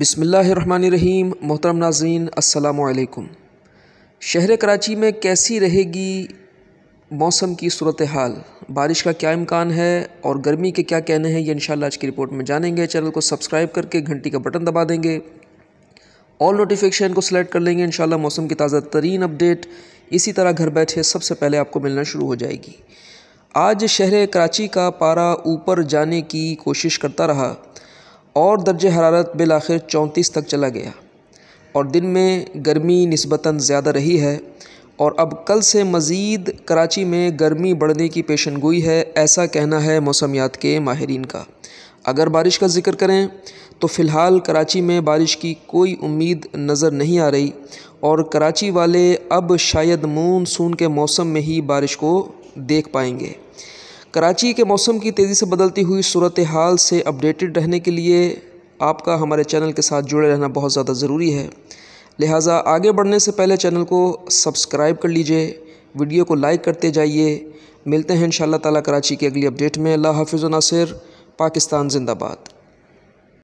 बिसमीम मोहतरम नाजीन असलकुम शहर कराची में कैसी रहेगी मौसम की सूरत हाल बारिश का क्या इम्कान है और गर्मी के क्या कहने हैं ये इनशाला आज की रिपोर्ट में जानेंगे चैनल को सब्सक्राइब करके घंटी का बटन दबा देंगे ऑल नोटिफिकेशन को सिलेक्ट कर लेंगे इन मौसम की ताज़ा तरीन अपडेट इसी तरह घर बैठे सबसे पहले आपको मिलना शुरू हो जाएगी आज शहर कराची का पारा ऊपर जाने की कोशिश करता रहा और दर्ज हरारत बिल आखिर चौंतीस तक चला गया और दिन में गर्मी नस्बता ज़्यादा रही है और अब कल से मज़ीद कराची में गर्मी बढ़ने की पेशन गोई है ऐसा कहना है मौसमियात के माहरीन का अगर बारिश का जिक्र करें तो फ़िलहाल कराची में बारिश की कोई उम्मीद नज़र नहीं आ रही और कराची वाले अब शायद मानसून के मौसम में ही बारिश को देख पाएंगे कराची के मौसम की तेज़ी से बदलती हुई सूरत हाल से अपडेटेड रहने के लिए आपका हमारे चैनल के साथ जुड़े रहना बहुत ज़्यादा ज़रूरी है लिहाजा आगे बढ़ने से पहले चैनल को सब्सक्राइब कर लीजिए वीडियो को लाइक करते जाइए मिलते हैं इन ताला कराची के अगली अपडेट में अल्लाह हाफिज़ नासिर पाकिस्तान जिंदाबाद